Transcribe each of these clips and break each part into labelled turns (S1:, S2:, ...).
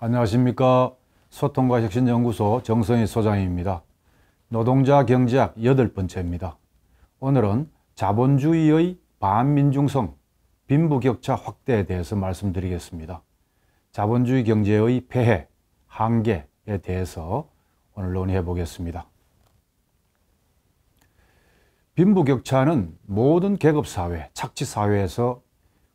S1: 안녕하십니까. 소통과 혁신연구소 정성희 소장입니다. 노동자 경제학 여덟 번째입니다. 오늘은 자본주의의 반민중성, 빈부격차 확대에 대해서 말씀드리겠습니다. 자본주의 경제의 폐해, 한계에 대해서 오늘 논의해 보겠습니다. 빈부격차는 모든 계급사회, 착취사회에서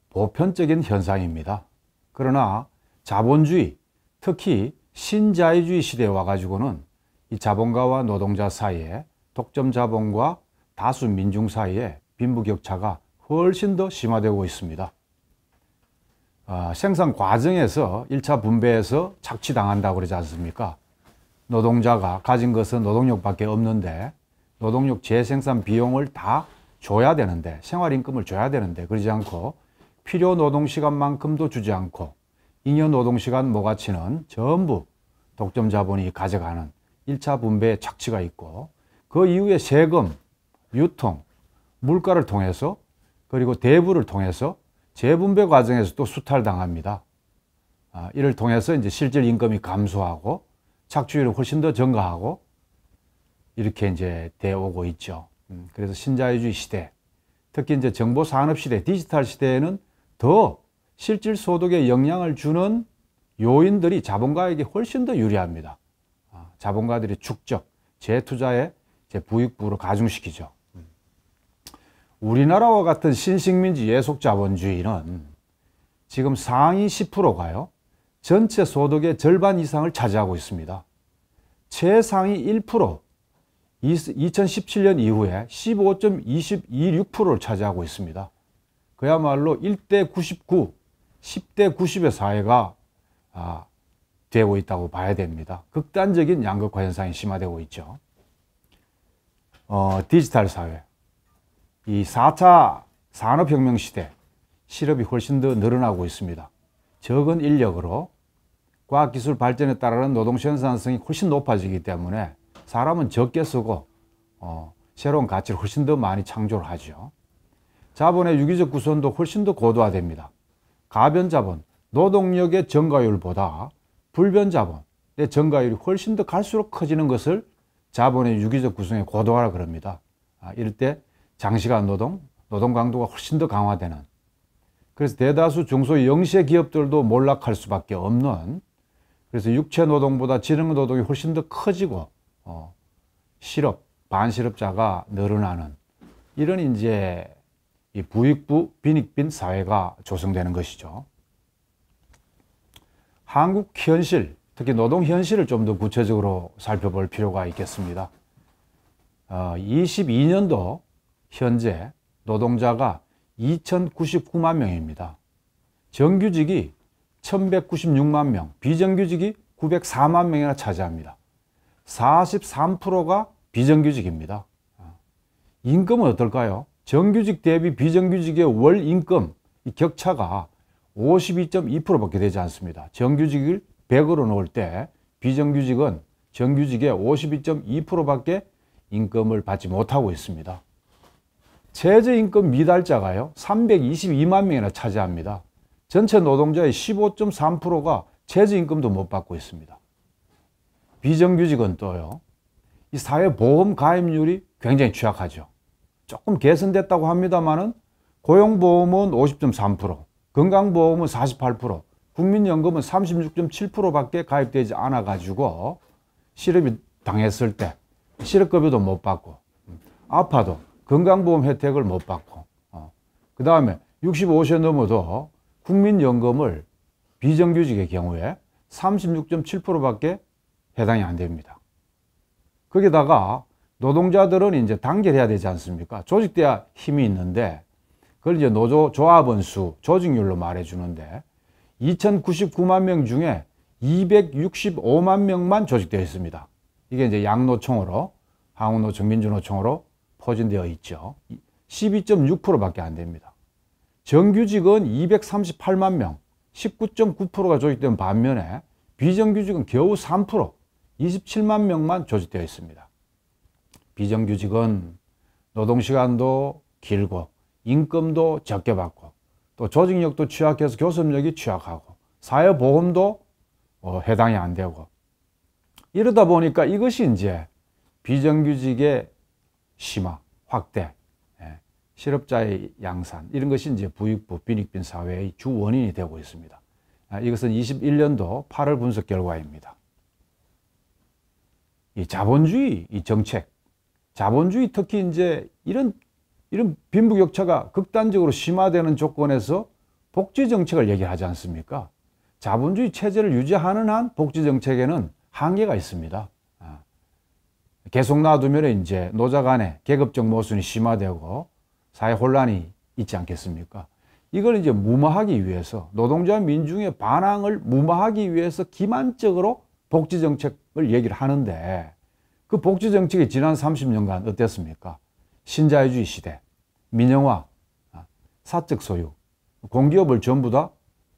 S1: 보편적인 현상입니다. 그러나 자본주의, 특히 신자유주의 시대에 와가지고는 이 자본가와 노동자 사이에 독점 자본과 다수 민중 사이에 빈부격차가 훨씬 더 심화되고 있습니다. 아, 생산 과정에서 1차 분배에서 착취당한다고 그러지 않습니까? 노동자가 가진 것은 노동력밖에 없는데 노동력 재생산 비용을 다 줘야 되는데 생활임금을 줘야 되는데 그러지 않고 필요 노동시간만큼도 주지 않고 2년 노동시간 모가치는 전부 독점 자본이 가져가는 1차 분배의 착취가 있고 그 이후에 세금, 유통, 물가를 통해서 그리고 대부를 통해서 재분배 과정에서또 수탈당합니다. 아, 이를 통해서 이제 실질 임금이 감소하고 착취율이 훨씬 더 증가하고 이렇게 이제 되오고 있죠. 음, 그래서 신자유주의 시대, 특히 이제 정보 산업 시대, 디지털 시대에는 더 실질 소득에 영향을 주는 요인들이 자본가에게 훨씬 더 유리합니다. 아, 자본가들이 축적, 재투자에 재부익부로 가중시키죠. 우리나라와 같은 신식민지 예속자본주의는 지금 상위 10%가요. 전체 소득의 절반 이상을 차지하고 있습니다. 최상위 1% 2017년 이후에 15.226%를 차지하고 있습니다. 그야말로 1대 99 10대 90의 사회가 아, 되고 있다고 봐야 됩니다. 극단적인 양극화 현상이 심화되고 있죠. 어, 디지털 사회, 이 4차 산업혁명 시대, 실업이 훨씬 더 늘어나고 있습니다. 적은 인력으로 과학기술 발전에 따른 노동생산성이 훨씬 높아지기 때문에 사람은 적게 쓰고 어, 새로운 가치를 훨씬 더 많이 창조를 하죠. 자본의 유기적 구성도 훨씬 더 고도화됩니다. 가변자본, 노동력의 증가율보다 불변자본의 증가율이 훨씬 더 갈수록 커지는 것을 자본의 유기적 구성에 고도화라 그럽니다. 아, 이럴 때 장시간 노동, 노동 강도가 훨씬 더 강화되는 그래서 대다수 중소 영세 기업들도 몰락할 수밖에 없는 그래서 육체 노동보다 지능 노동이 훨씬 더 커지고 어, 실업, 반실업자가 늘어나는 이런 이제 이 부익부 빈익빈 사회가 조성되는 것이죠. 한국 현실, 특히 노동 현실을 좀 더 구체적으로 살펴볼 필요가 있겠습니다. 22년도 어, 현재 노동자가 2,099만 명입니다. 정규직이 1,196만 명, 비정규직이 904만 명이나 차지합니다. 43%가 비정규직입니다. 임금은 어, 어떨까요? 정규직 대비 비정규직의 월 임금 이 격차가 52.2%밖에 되지 않습니다. 정규직을 100으로 놓을 때 비정규직은 정규직의 52.2%밖에 임금을 받지 못하고 있습니다. 최저임금 미달자가요. 322만 명이나 차지합니다. 전체 노동자의 15.3%가 최저임금도 못 받고 있습니다. 비정규직은 또요. 이 사회보험 가입률이 굉장히 취약하죠. 조금 개선됐다고 합니다만은 고용보험은 50.3%, 건강보험은 48%, 국민연금은 36.7%밖에 가입되지 않아 가지고 실업이 당했을 때 실업급여도 못 받고 음, 아파도 건강보험 혜택을 못 받고 어. 그 다음에 65세 넘어도 국민연금을 비정규직의 경우에 36.7% 밖에 해당이 안 됩니다. 거기다가 노동자들은 이제 단결해야 되지 않습니까? 조직돼야 힘이 있는데 그걸 이제 노조 조합원 수 조직률로 말해 주는데 2099만 명 중에 265만 명만 조직되어 있습니다. 이게 이제 양노총으로 항우노 총민주노총으로 포진되어 있죠. 12.6%밖에 안 됩니다. 정규직은 238만 명, 19.9%가 조직된 반면에 비정규직은 겨우 3%, 27만 명만 조직되어 있습니다. 비정규직은 노동시간도 길고 임금도 적게 받고 또 조직력도 취약해서 교섭력이 취약하고 사회보험도 어, 해당이 안 되고 이러다 보니까 이것이 이제 비정규직의 심화, 확대, 예, 실업자의 양산 이런 것이 이제 부익부 빈익빈 사회의 주 원인이 되고 있습니다. 아, 이것은 21년도 8월 분석 결과입니다. 이 자본주의 이 정책 자본주의 특히 이제 이런 이런 빈부격차가 극단적으로 심화되는 조건에서 복지 정책을 얘기하지 않습니까? 자본주의 체제를 유지하는 한 복지 정책에는 한계가 있습니다. 아. 계속 놔두면 이제 노자 간의 계급적 모순이 심화되고 사회 혼란이 있지 않겠습니까? 이걸 이제 무마하기 위해서 노동자 민중의 반항을 무마하기 위해서 기만적으로 복지 정책을 얘기를 하는데 그 복지 정책이 지난 30년간 어땠습니까? 신자유주의 시대, 민영화, 아, 사적 소유, 공기업을 전부 다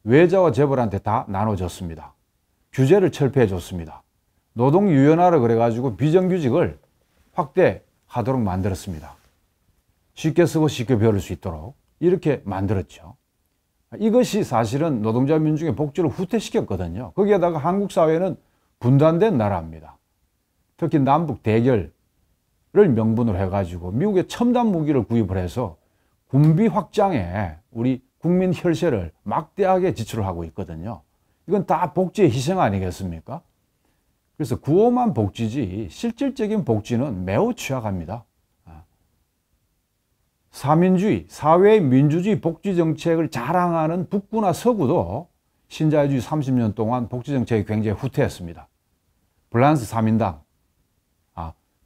S1: 외자와 재벌한테 다 나눠줬습니다. 규제를 철폐해 줬습니다. 노동 유연화를 그래가지고 비정규직을 확대하도록 만들었습니다. 쉽게 쓰고 쉽게 배울 수 있도록 이렇게 만들었죠. 이것이 사실은 노동자 민중의 복지를 후퇴시켰거든요. 거기에다가 한국 사회는 분단된 나라입니다. 특히 남북 대결을 명분으로 해가지고 미국의 첨단 무기를 구입을 해서 군비 확장에 우리 국민 혈세를 막대하게 지출을 하고 있거든요. 이건 다 복지의 희생 아니겠습니까? 그래서 구호만 복지지 실질적인 복지는 매우 취약합니다. 3민주의, 아. 사회의 민주주의 복지 정책을 자랑하는 북구나 서구도 신자유주의 30년 동안 복지 정책이 굉장히 후퇴했습니다. 블란스 3인당,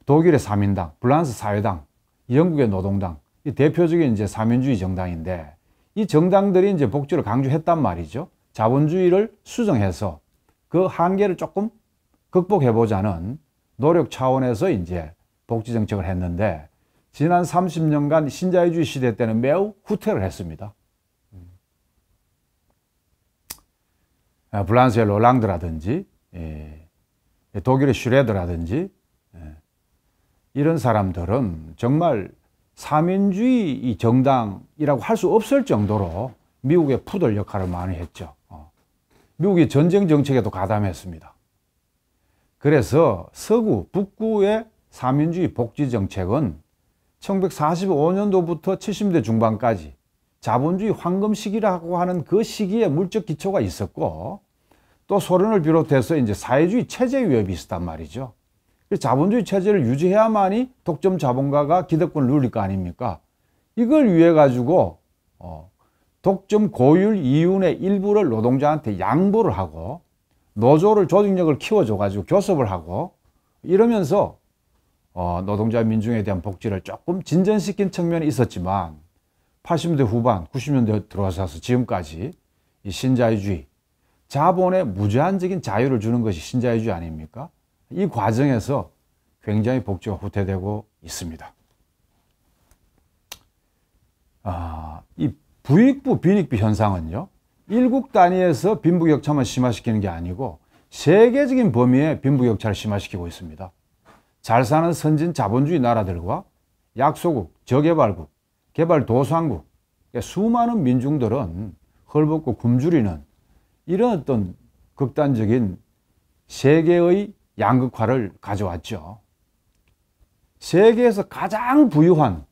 S1: 독일의 3인당 프랑스 사회당, 영국의 노동당, 이 대표적인 이제 사민주의 정당인데 이 정당들이 이제 복지를 강조했단 말이죠. 자본주의를 수정해서 그 한계를 조금 극복해보자는 노력 차원에서 이제 복지 정책을 했는데 지난 30년간 신자유주의 시대 때는 매우 후퇴를 했습니다. 아, 프란스의롤랑드라든지 예, 독일의 슈레드라든지 예, 이런 사람들은 정말 사민주의 정당이라고 할 수 없을 정도로 미국의 푸들 역할을 많이 했죠. 어. 미국의 전쟁 정책에도 가담했습니다. 그래서 서구, 북구의 사민주의 복지 정책은 1945년도부터 70대 중반까지 자본주의 황금 시기라고 하는 그 시기에 물적 기초가 있었고 또 소련을 비롯해서 이제 사회주의 체제 위협이 있었단 말이죠. 자본주의 체제를 유지해야만이 독점 자본가가 기득권을 누릴 거 아닙니까? 이걸 위해 가지고 어, 독점 고율 이윤의 일부를 노동자한테 양보를 하고 노조를 조직력을 키워줘 가지고 교섭을 하고 이러면서 어, 노동자 민중에 대한 복지를 조금 진전시킨 측면이 있었지만 80년대 후반, 90년대 들어와서 지금까지 이 신자유주의, 자본의 무제한적인 자유를 주는 것이 신자유주의 아닙니까? 이 과정에서 굉장히 복지가 후퇴되고 있습니다. 아, 이 부익부 빈익비 현상은요. 일국 단위에서 빈부격차만 심화시키는 게 아니고 세계적인 범위의 빈부격차를 심화시키고 있습니다. 잘 사는 선진 자본주의 나라들과 약소국, 저개발국, 개발도상국 수많은 민중들은 헐벗고 굶주리는 이런 어떤 극단적인 세계의 양극화를 가져왔죠. 세계에서 가장 부유한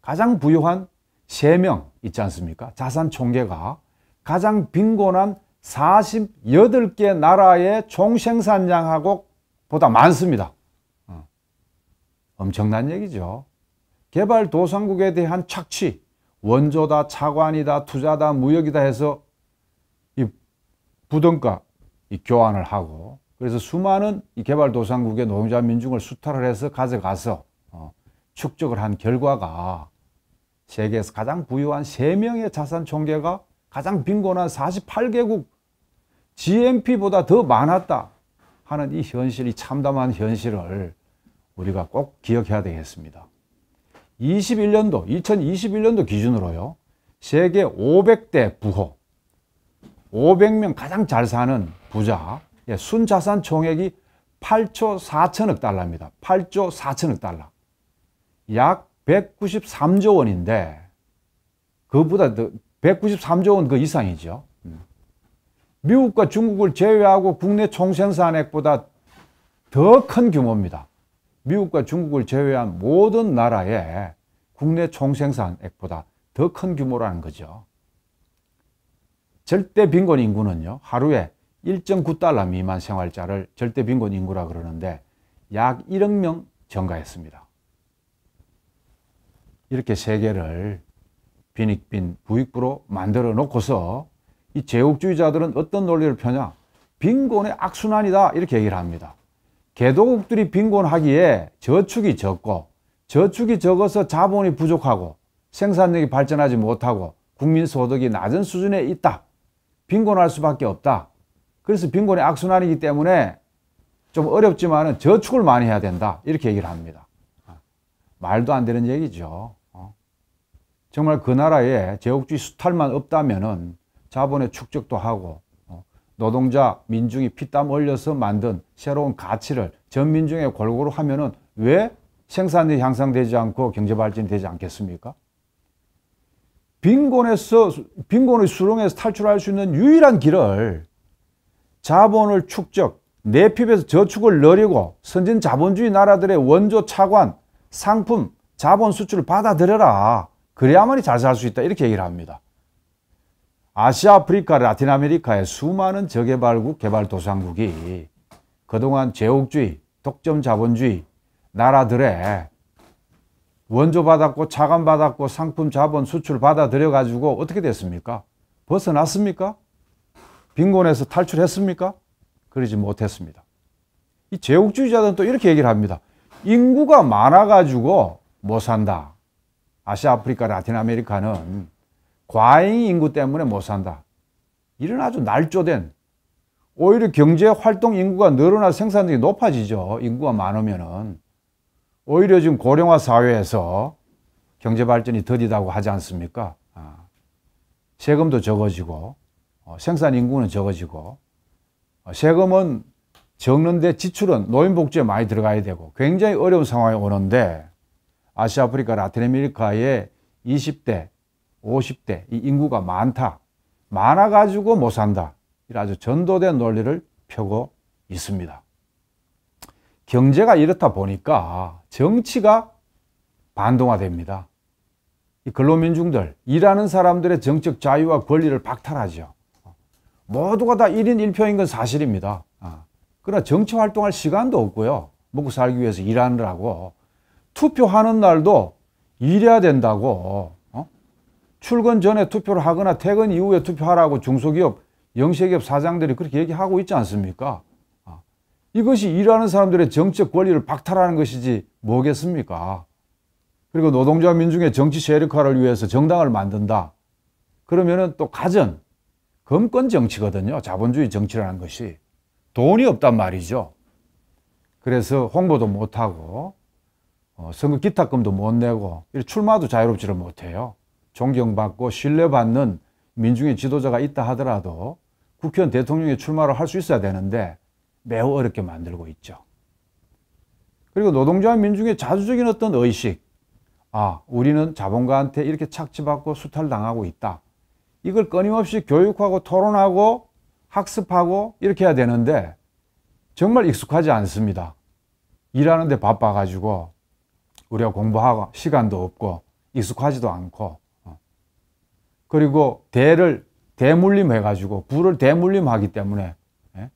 S1: 가장 부유한 3명 있지 않습니까? 자산 총계가 가장 빈곤한 48개 나라의 총생산량하고 보다 많습니다. 어. 엄청난 얘기죠. 개발도상국에 대한 착취, 원조다, 차관이다, 투자다, 무역이다 해서 이 부동가 이 교환을 하고 그래서 수많은 개발도상국의 노동자 민중을 수탈을 해서 가져가서 어, 축적을 한 결과가 세계에서 가장 부유한 3명의 자산 총계가 가장 빈곤한 48개국 GNP보다 더 많았다 하는 이 현실, 이 참담한 현실을 우리가 꼭 기억해야 되겠습니다. 21년도, 2021년도 기준으로요. 세계 500대 부호, 500명 가장 잘 사는 부자, 예, 순자산 총액이 8조 4천억 달러입니다. 8조 4천억 달러. 약 193조 원인데 그보다 193조 원 그 이상이죠. 음. 미국과 중국을 제외하고 국내 총생산액보다 더 큰 규모입니다. 미국과 중국을 제외한 모든 나라의 국내 총생산액보다 더 큰 규모라는 거죠. 절대 빈곤 인구는요. 하루에 1.9달러 미만 생활자를 절대 빈곤 인구라 그러는데 약 1억 명 증가했습니다. 이렇게 세계를 빈익빈 부익부로 만들어 놓고서 이 제국주의자들은 어떤 논리를 펴냐? 빈곤의 악순환이다 이렇게 얘기를 합니다. 개도국들이 빈곤하기에 저축이 적고 저축이 적어서 자본이 부족하고 생산력이 발전하지 못하고 국민소득이 낮은 수준에 있다. 빈곤할 수밖에 없다. 그래서 빈곤의 악순환이기 때문에 좀 어렵지만은 저축을 많이 해야 된다. 이렇게 얘기를 합니다. 아, 말도 안 되는 얘기죠. 어? 정말 그 나라에 제국주의 수탈만 없다면은 자본의 축적도 하고 어, 노동자, 민중이 피땀 흘려서 만든 새로운 가치를 전 민중에 골고루 하면은 왜 생산이 향상되지 않고 경제 발전이 되지 않겠습니까? 빈곤에서 빈곤의 수렁에서 탈출할 수 있는 유일한 길을 자본을 축적, 내핍에서 저축을 늘리고 선진 자본주의 나라들의 원조 차관, 상품, 자본 수출을 받아들여라. 그래야만이 잘 살 수 있다. 이렇게 얘기를 합니다. 아시아, 아프리카, 라틴 아메리카의 수많은 저개발국, 개발도상국이 그동안 제국주의, 독점 자본주의 나라들의 원조 받았고 차관 받았고 상품 자본 수출 받아들여 가지고 어떻게 됐습니까? 벗어났습니까? 빈곤에서 탈출했습니까? 그러지 못했습니다. 이 제국주의자들은 또 이렇게 얘기를 합니다. 인구가 많아가지고 못 산다. 아시아, 아프리카, 라틴 아메리카는 과잉 인구 때문에 못 산다. 이런 아주 날조된 오히려 경제 활동 인구가 늘어나 생산력이 높아지죠. 인구가 많으면은 오히려 지금 고령화 사회에서 경제 발전이 더디다고 하지 않습니까? 아, 세금도 적어지고 어, 생산 인구는 적어지고 어, 세금은 적는데 지출은 노인복지에 많이 들어가야 되고 굉장히 어려운 상황이 오는데 아시아, 아프리카, 라틴 아메리카에 20대, 50대 이 인구가 많다. 많아가지고 못 산다. 이런 아주 전도된 논리를 펴고 있습니다. 경제가 이렇다 보니까 정치가 반동화됩니다. 근로민중들, 일하는 사람들의 정책 자유와 권리를 박탈하죠. 모두가 다 1인 1표인 건 사실입니다. 아, 그러나 정치 활동할 시간도 없고요. 먹고 살기 위해서 일하느라고 투표하는 날도 일해야 된다고 어? 출근 전에 투표를 하거나 퇴근 이후에 투표하라고 중소기업 영세기업 사장들이 그렇게 얘기하고 있지 않습니까? 아, 이것이 일하는 사람들의 정책 권리를 박탈하는 것이지 뭐겠습니까? 그리고 노동자 민중의 정치 세력화를 위해서 정당을 만든다. 그러면은 또 가전, 검권 정치거든요. 자본주의 정치라는 것이. 돈이 없단 말이죠. 그래서 홍보도 못하고 어, 선거 기탁금도 못 내고 출마도 자유롭지를 못해요. 존경받고 신뢰받는 민중의 지도자가 있다 하더라도 국회의원 대통령이 출마를 할 수 있어야 되는데 매우 어렵게 만들고 있죠. 그리고 노동자와 민중의 자주적인 어떤 의식 아 우리는 자본가한테 이렇게 착취받고 수탈당하고 있다. 이걸 끊임없이 교육하고 토론하고 학습하고 이렇게 해야 되는데 정말 익숙하지 않습니다. 일하는데 바빠가지고 우리가 공부하고 시간도 없고 익숙하지도 않고 어. 그리고 대를 대물림 해가지고 부를 대물림 하기 때문에 예?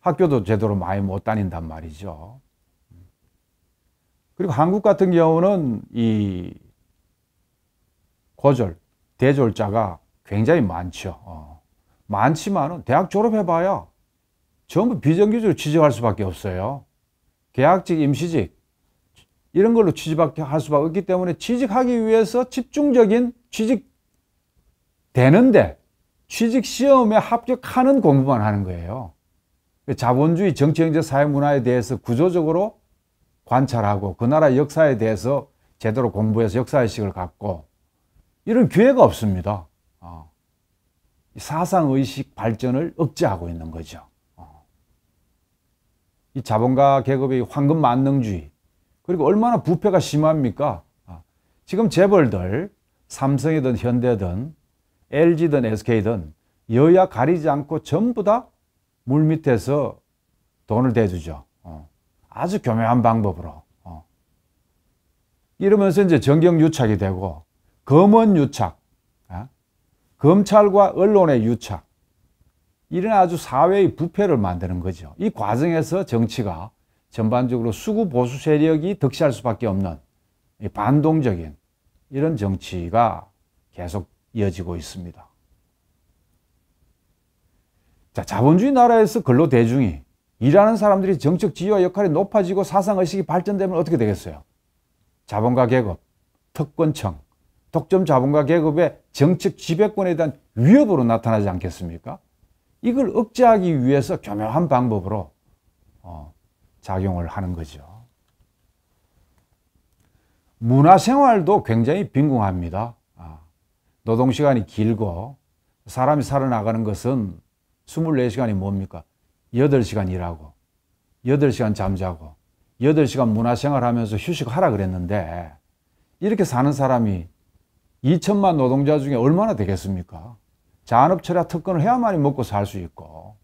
S1: 학교도 제대로 많이 못 다닌단 말이죠. 그리고 한국 같은 경우는 이 고졸, 대졸자가 굉장히 많죠. 어. 많지만은 대학 졸업해봐야 전부 비정규직으로 취직할 수밖에 없어요. 계약직, 임시직 이런 걸로 취직할 수밖에 없기 때문에 취직하기 위해서 집중적인 취직 되는데 취직 시험에 합격하는 공부만 하는 거예요. 자본주의 정치, 경제, 사회, 문화에 대해서 구조적으로 관찰하고 그 나라 역사에 대해서 제대로 공부해서 역사의식을 갖고 이런 기회가 없습니다. 어. 사상의식 발전을 억제하고 있는 거죠. 어. 이 자본가 계급의 황금 만능주의 그리고 얼마나 부패가 심합니까? 어. 지금 재벌들 삼성이든 현대든 LG든 SK든 여야 가리지 않고 전부 다 물밑에서 돈을 대주죠. 어. 아주 교묘한 방법으로. 어. 이러면서 이제 전경유착이 되고 검언 유착, 아, 검찰과 언론의 유착, 이런 아주 사회의 부패를 만드는 거죠. 이 과정에서 정치가 전반적으로 수구 보수 세력이 득실할 수밖에 없는 반동적인 이런 정치가 계속 이어지고 있습니다. 자, 자본주의 나라에서 근로 대중이 일하는 사람들이 정책 지휘와 역할이 높아지고 사상의식이 발전되면 어떻게 되겠어요? 자본가 계급, 특권층, 독점 자본가 계급의 정책 지배권에 대한 위협으로 나타나지 않겠습니까? 이걸 억제하기 위해서 교묘한 방법으로 어, 작용을 하는 거죠. 문화생활도 굉장히 빈궁합니다. 아, 노동시간이 길고 사람이 살아나가는 것은 24시간이 뭡니까? 8시간 일하고 8시간 잠자고 8시간 문화생활 하면서 휴식하라 그랬는데 이렇게 사는 사람이 2천만 노동자 중에 얼마나 되겠습니까? 잔업철야 특권을 해야만이 먹고 살 수 있고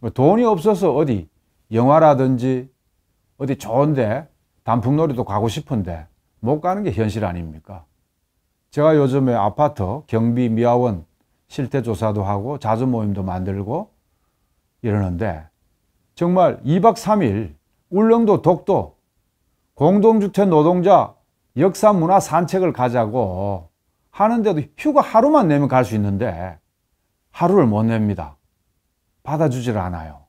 S1: 뭐 돈이 없어서 어디 영화라든지 어디 좋은데 단풍놀이도 가고 싶은데 못 가는 게 현실 아닙니까? 제가 요즘에 아파트 경비 미화원 실태 조사도 하고 자주 모임도 만들고 이러는데 정말 2박 3일 울릉도 독도 공동주택 노동자 역사 문화 산책을 가자고 하는데도 휴가 하루만 내면 갈 수 있는데 하루를 못 냅니다. 받아주질 않아요.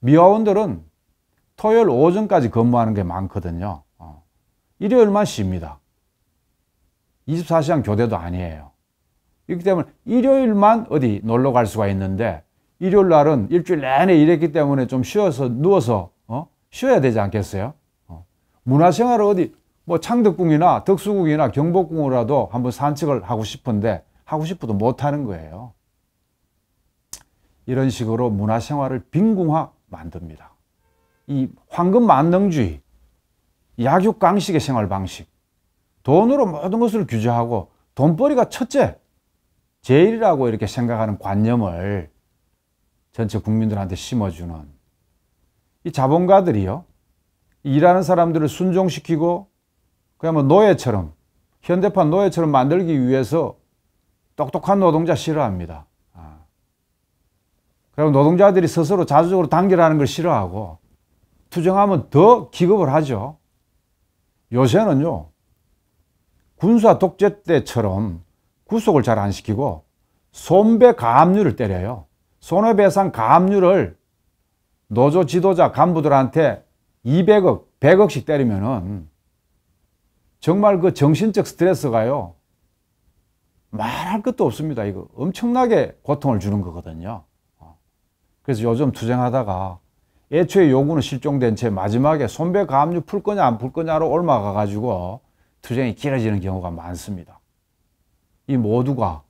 S1: 미화원들은 토요일 오전까지 근무하는 게 많거든요. 어. 일요일만 쉽니다. 24시간 교대도 아니에요. 이렇기 때문에 일요일만 어디 놀러 갈 수가 있는데 일요일 날은 일주일 내내 일했기 때문에 좀 쉬어서 누워서 어? 쉬어야 되지 않겠어요? 문화생활을 어디 뭐 창덕궁이나 덕수궁이나 경복궁으로라도 한번 산책을 하고 싶은데 하고 싶어도 못하는 거예요. 이런 식으로 문화생활을 빈궁화 만듭니다. 이 황금만능주의, 약육강식의 생활 방식, 돈으로 모든 것을 규제하고 돈벌이가 첫째, 제일이라고 이렇게 생각하는 관념을 전체 국민들한테 심어주는 이 자본가들이요. 일하는 사람들을 순종시키고 그야말 뭐 노예처럼 현대판 노예처럼 만들기 위해서 똑똑한 노동자 싫어합니다. 아. 그럼 노동자들이 스스로 자주적으로 단결하는 걸 싫어하고 투쟁하면 더 기급을 하죠. 요새는요. 군사 독재 때처럼 구속을 잘 안 시키고 손배 가압류를 때려요. 손해배상 가압류를 노조 지도자 간부들한테 200억, 100억씩 때리면은 정말 그 정신적 스트레스가요. 말할 것도 없습니다. 이거 엄청나게 고통을 주는 거거든요. 그래서 요즘 투쟁하다가 애초에 요구는 실종된 채 마지막에 손배 가압류 풀 거냐 안 풀 거냐로 올라가 가지고 투쟁이 길어지는 경우가 많습니다. 이 모두가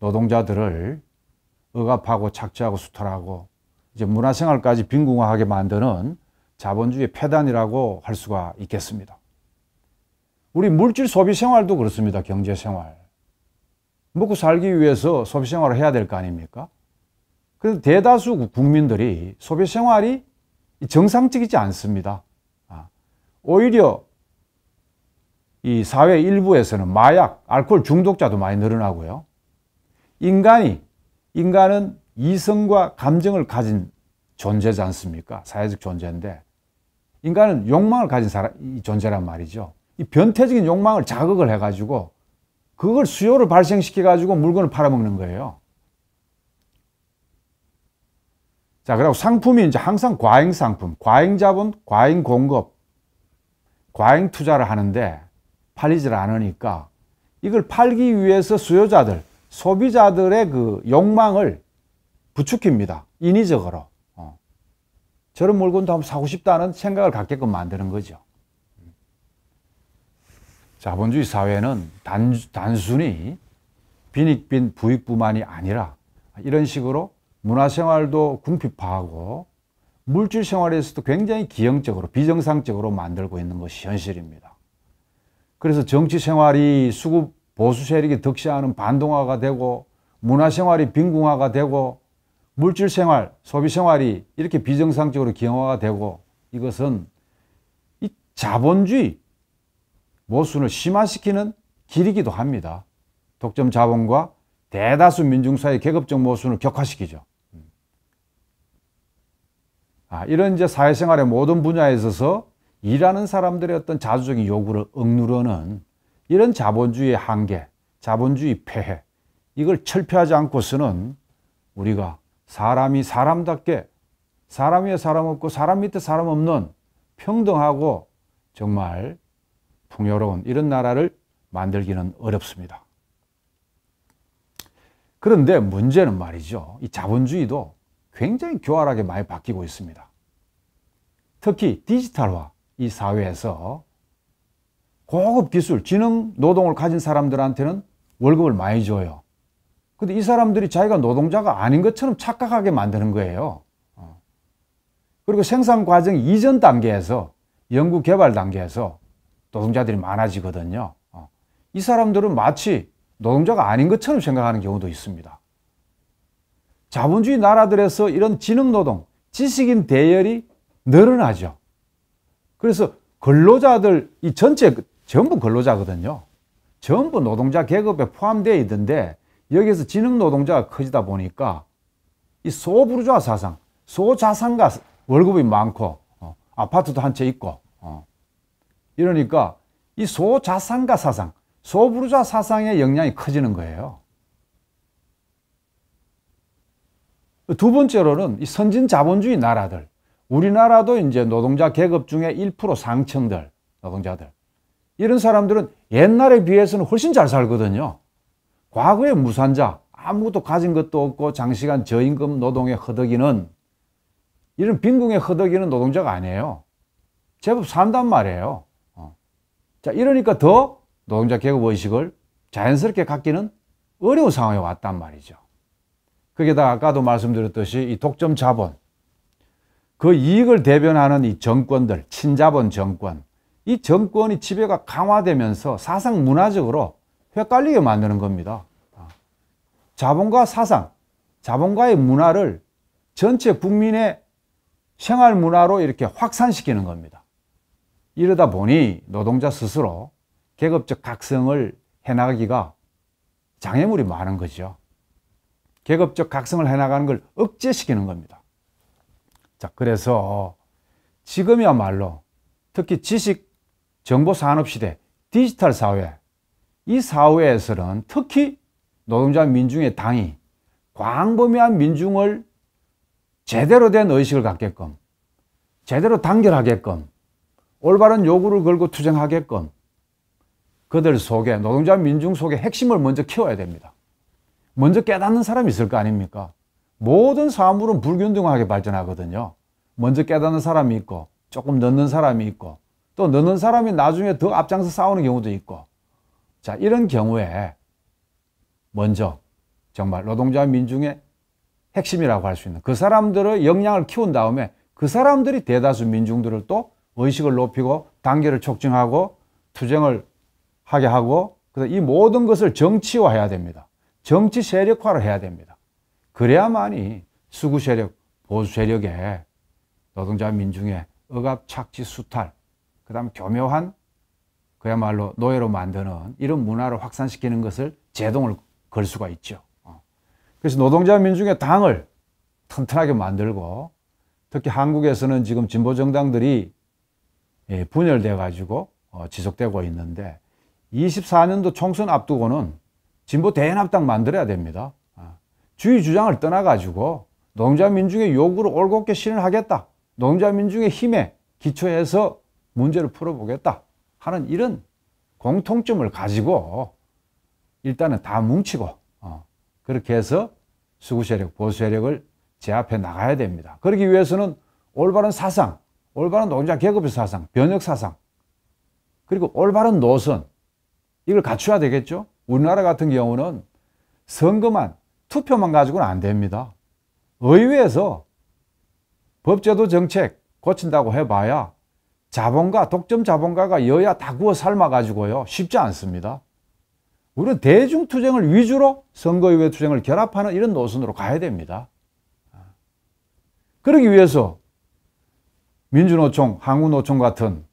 S1: 노동자들을 억압하고 착취하고 수탈하고 이제 문화생활까지 빈궁하게 만드는 자본주의 폐단이라고 할 수가 있겠습니다. 우리 물질 소비 생활도 그렇습니다. 경제 생활. 먹고 살기 위해서 소비 생활을 해야 될 거 아닙니까? 그래서 대다수 국민들이 소비 생활이 정상적이지 않습니다. 아, 오히려 이 사회 일부에서는 마약, 알코올 중독자도 많이 늘어나고요. 인간이, 인간은 이성과 감정을 가진 존재지 않습니까? 사회적 존재인데 인간은 욕망을 가진 사람, 이 존재란 말이죠. 이 변태적인 욕망을 자극을 해가지고 그걸 수요를 발생시켜가지고 물건을 팔아먹는 거예요. 자, 그리고 상품이 이제 항상 과잉 상품, 과잉 자본, 과잉 공급, 과잉 투자를 하는데 팔리질 않으니까 이걸 팔기 위해서 수요자들, 소비자들의 그 욕망을 부추깁니다. 인위적으로. 저런 물건도 한번 사고 싶다는 생각을 갖게끔 만드는 거죠. 자본주의 사회는 단, 단순히 빈익빈 부익뿐만이 아니라 이런 식으로 문화생활도 궁핍화하고 물질생활에서도 굉장히 기형적으로 비정상적으로 만들고 있는 것이 현실입니다. 그래서 정치생활이 수급 보수 세력이 득세하는 반동화가 되고 문화생활이 빈궁화가 되고 물질 생활, 소비 생활이 이렇게 비정상적으로 경화가 되고 이것은 이 자본주의 모순을 심화시키는 길이기도 합니다. 독점 자본과 대다수 민중사의 회 계급적 모순을 격화시키죠. 아, 이런 이제 사회생활의 모든 분야에 있어서 일하는 사람들의 어떤 자주적인 요구를 억누르는 이런 자본주의의 한계, 자본주의 폐해, 이걸 철폐하지 않고서는 우리가 사람이 사람답게 사람 위에 사람 없고 사람 밑에 사람 없는 평등하고 정말 풍요로운 이런 나라를 만들기는 어렵습니다. 그런데 문제는 말이죠. 이 자본주의도 굉장히 교활하게 많이 바뀌고 있습니다. 특히 디지털화 이 사회에서 고급 기술, 지능, 노동을 가진 사람들한테는 월급을 많이 줘요. 근데 이 사람들이 자기가 노동자가 아닌 것처럼 착각하게 만드는 거예요. 어. 그리고 생산 과정 이전 단계에서 연구 개발 단계에서 노동자들이 많아지거든요. 어. 이 사람들은 마치 노동자가 아닌 것처럼 생각하는 경우도 있습니다. 자본주의 나라들에서 이런 지능 노동, 지식인 대열이 늘어나죠. 그래서 근로자들 이 전체 전부 근로자거든요. 전부 노동자 계급에 포함되어 있던데 여기에서 지능 노동자가 커지다 보니까 이 소부르주아 사상, 소자산가 월급이 많고 어, 아파트도 한 채 있고 어. 이러니까 이 소자산가 사상, 소부르주아 사상의 역량이 커지는 거예요. 두 번째로는 이 선진 자본주의 나라들, 우리나라도 이제 노동자 계급 중에 1% 상층들, 노동자들 이런 사람들은 옛날에 비해서는 훨씬 잘 살거든요. 과거의 무산자, 아무것도 가진 것도 없고 장시간 저임금 노동에 허덕이는 이런 빈궁에 허덕이는 노동자가 아니에요. 제법 산단 말이에요. 어. 자, 이러니까 더 노동자 계급 의식을 자연스럽게 갖기는 어려운 상황에 왔단 말이죠. 거기다 아까도 말씀드렸듯이 이 독점 자본, 그 이익을 대변하는 이 정권들, 친자본 정권, 이 정권이 지배가 강화되면서 사상 문화적으로 헷갈리게 만드는 겁니다. 아. 자본과 사상, 자본가의 문화를 전체 국민의 생활 문화로 이렇게 확산시키는 겁니다. 이러다 보니 노동자 스스로 계급적 각성을 해나가기가 장애물이 많은 거죠. 계급적 각성을 해나가는 걸 억제시키는 겁니다. 자, 그래서 지금이야말로 특히 지식 정보 산업 시대, 디지털 사회, 이 사회에서는 특히 노동자 민중의 당이 광범위한 민중을 제대로 된 의식을 갖게끔 제대로 단결하게끔 올바른 요구를 걸고 투쟁하게끔 그들 속에 노동자 민중 속에 핵심을 먼저 키워야 됩니다. 먼저 깨닫는 사람이 있을 거 아닙니까? 모든 사물은 불균등하게 발전하거든요. 먼저 깨닫는 사람이 있고 조금 넣는 사람이 있고 또 넣는 사람이 나중에 더 앞장서 싸우는 경우도 있고 자, 이런 경우에 먼저 정말 노동자 민중의 핵심이라고 할 수 있는 그 사람들의 역량을 키운 다음에 그 사람들이 대다수 민중들을 또 의식을 높이고 단계를 촉진하고 투쟁을 하게 하고 그래서 이 모든 것을 정치화해야 됩니다. 정치 세력화를 해야 됩니다. 그래야만이 수구 세력, 보수 세력에 노동자 민중의 억압, 착취, 수탈, 그 다음 교묘한 그야말로 노예로 만드는 이런 문화를 확산시키는 것을 제동을 걸 수가 있죠. 어. 그래서 노동자 민중의 당을 튼튼하게 만들고 특히 한국에서는 지금 진보 정당들이 예, 분열돼 가지고 어, 지속되고 있는데 24년도 총선 앞두고는 진보 대연합당 만들어야 됩니다. 아, 주의 주장을 떠나 가지고 노동자 민중의 요구를 올곧게 실현하겠다. 노동자 민중의 힘에 기초해서 문제를 풀어보겠다. 하는 이런 공통점을 가지고 일단은 다 뭉치고 어, 그렇게 해서 수구 세력, 보수 세력을 제압해 나가야 됩니다. 그러기 위해서는 올바른 사상, 올바른 노동자 계급의 사상, 변혁 사상, 그리고 올바른 노선 이걸 갖춰야 되겠죠. 우리나라 같은 경우는 선거만 투표만 가지고는 안 됩니다. 의회에서 법제도 정책 고친다고 해봐야 자본가, 독점 자본가가 여야 다 구워 삶아가지고요. 쉽지 않습니다. 우리는 대중투쟁을 위주로 선거유예 투쟁을 결합하는 이런 노선으로 가야 됩니다. 그러기 위해서 민주노총, 항우노총 같은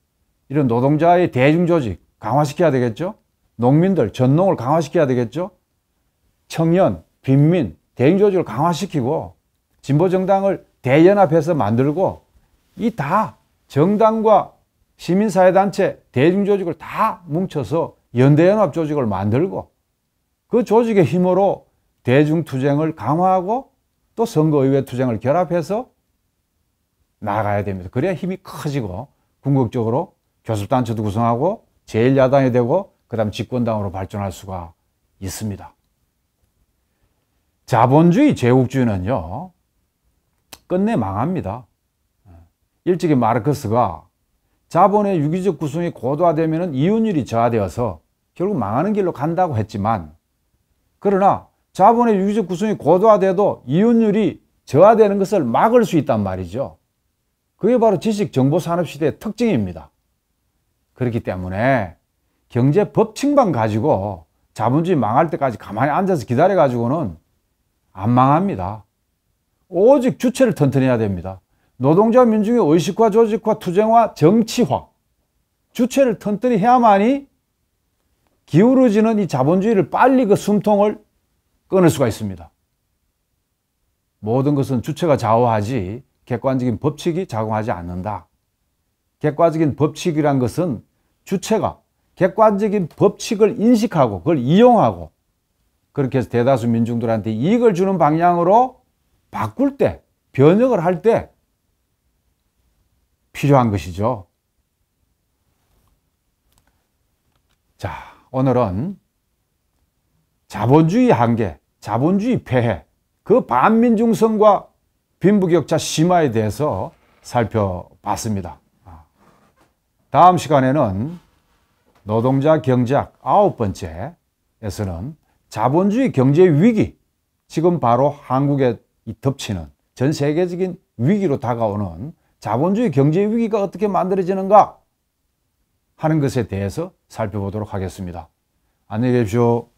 S1: 이런 노동자의 대중조직 강화시켜야 되겠죠? 농민들, 전농을 강화시켜야 되겠죠? 청년, 빈민, 대중조직을 강화시키고 진보정당을 대연합해서 만들고 이다 정당과 시민사회단체, 대중조직을 다 뭉쳐서 연대연합 조직을 만들고 그 조직의 힘으로 대중투쟁을 강화하고 또 선거의회 투쟁을 결합해서 나가야 됩니다. 그래야 힘이 커지고 궁극적으로 교섭단체도 구성하고 제1야당이 되고 그 다음 집권당으로 발전할 수가 있습니다. 자본주의, 제국주의는요. 끝내 망합니다. 일찍이 마르크스가 자본의 유기적 구성이 고도화되면 이윤율이 저하되어서 결국 망하는 길로 간다고 했지만 그러나 자본의 유기적 구성이 고도화돼도 이윤율이 저하되는 것을 막을 수 있단 말이죠. 그게 바로 지식정보산업시대의 특징입니다. 그렇기 때문에 경제 법칙만 가지고 자본주의 망할 때까지 가만히 앉아서 기다려 가지고는 안 망합니다. 오직 주체를 튼튼해야 됩니다. 노동자 민중의 의식과조직과 투쟁화, 정치화 주체를 턴뜬히 해야만이 기울어지는 이 자본주의를 빨리 그 숨통을 끊을 수가 있습니다. 모든 것은 주체가 좌우하지 객관적인 법칙이 작용하지 않는다. 객관적인 법칙이란 것은 주체가 객관적인 법칙을 인식하고 그걸 이용하고 그렇게 해서 대다수 민중들한테 이익을 주는 방향으로 바꿀 때, 변혁을 할때 필요한 것이죠. 자, 오늘은 자본주의 한계, 자본주의 폐해, 그 반민중성과 빈부격차 심화에 대해서 살펴봤습니다. 아, 다음 시간에는 노동자 경제학 아홉 번째에서는 자본주의 경제 위기, 지금 바로 한국에 덮치는 전 세계적인 위기로 다가오는 자본주의 경제 위기가 어떻게 만들어지는가 하는 것에 대해서 살펴보도록 하겠습니다. 안녕히 계십시오.